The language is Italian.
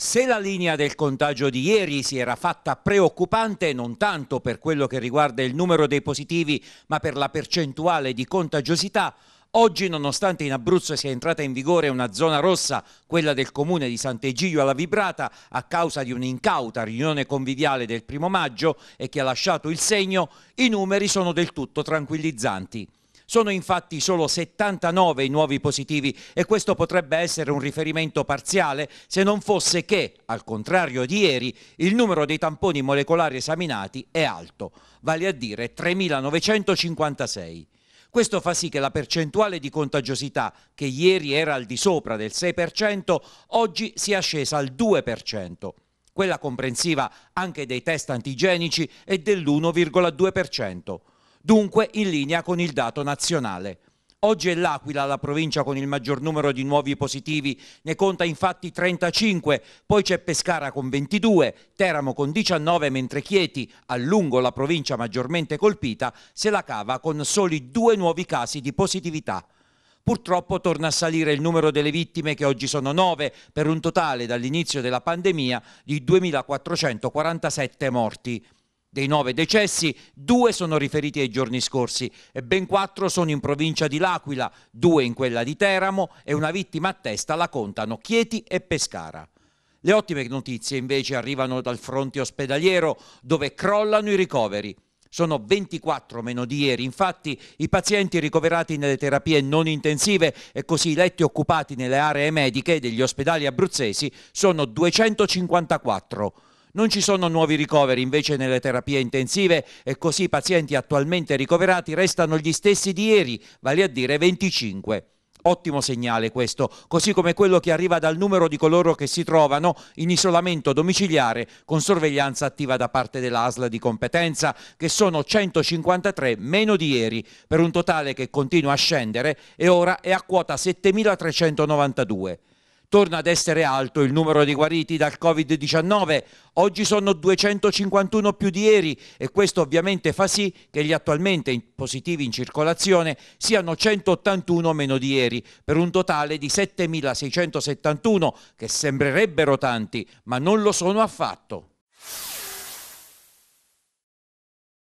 Se la linea del contagio di ieri si era fatta preoccupante non tanto per quello che riguarda il numero dei positivi, ma per la percentuale di contagiosità, Oggi, nonostante in Abruzzo sia entrata in vigore una zona rossa, quella del comune di Sant'Egidio alla Vibrata, a causa di un'incauta riunione conviviale del primo maggio e che ha lasciato il segno, i numeri sono del tutto tranquillizzanti. Sono infatti solo 79 i nuovi positivi e questo potrebbe essere un riferimento parziale se non fosse che, al contrario di ieri, il numero dei tamponi molecolari esaminati è alto, vale a dire 3.956. Questo fa sì che la percentuale di contagiosità, che ieri era al di sopra del 6%, oggi sia scesa al 2%, quella comprensiva anche dei test antigenici è dell'1,2% dunque in linea con il dato nazionale. Oggi è l'Aquila la provincia con il maggior numero di nuovi positivi, ne conta infatti 35, poi c'è Pescara con 22, Teramo con 19, mentre Chieti, a lungo la provincia maggiormente colpita, se la cava con soli due nuovi casi di positività. Purtroppo torna a salire il numero delle vittime che oggi sono 9 per un totale dall'inizio della pandemia di 2.447 morti. Dei nove decessi, due sono riferiti ai giorni scorsi e ben quattro sono in provincia di L'Aquila, due in quella di Teramo e una vittima a testa la contano Chieti e Pescara. Le ottime notizie invece arrivano dal fronte ospedaliero dove crollano i ricoveri. Sono 24 meno di ieri, infatti i pazienti ricoverati nelle terapie non intensive e così i letti occupati nelle aree mediche degli ospedali abruzzesi sono 254. Non ci sono nuovi ricoveri invece nelle terapie intensive e così i pazienti attualmente ricoverati restano gli stessi di ieri, vale a dire 25. Ottimo segnale questo, così come quello che arriva dal numero di coloro che si trovano in isolamento domiciliare con sorveglianza attiva da parte dell'ASL di competenza, che sono 153 meno di ieri, per un totale che continua a scendere e ora è a quota 7.392. Torna ad essere alto il numero di guariti dal Covid-19, oggi sono 251 più di ieri e questo ovviamente fa sì che gli attualmente positivi in circolazione siano 181 meno di ieri, per un totale di 7.671 che sembrerebbero tanti, ma non lo sono affatto.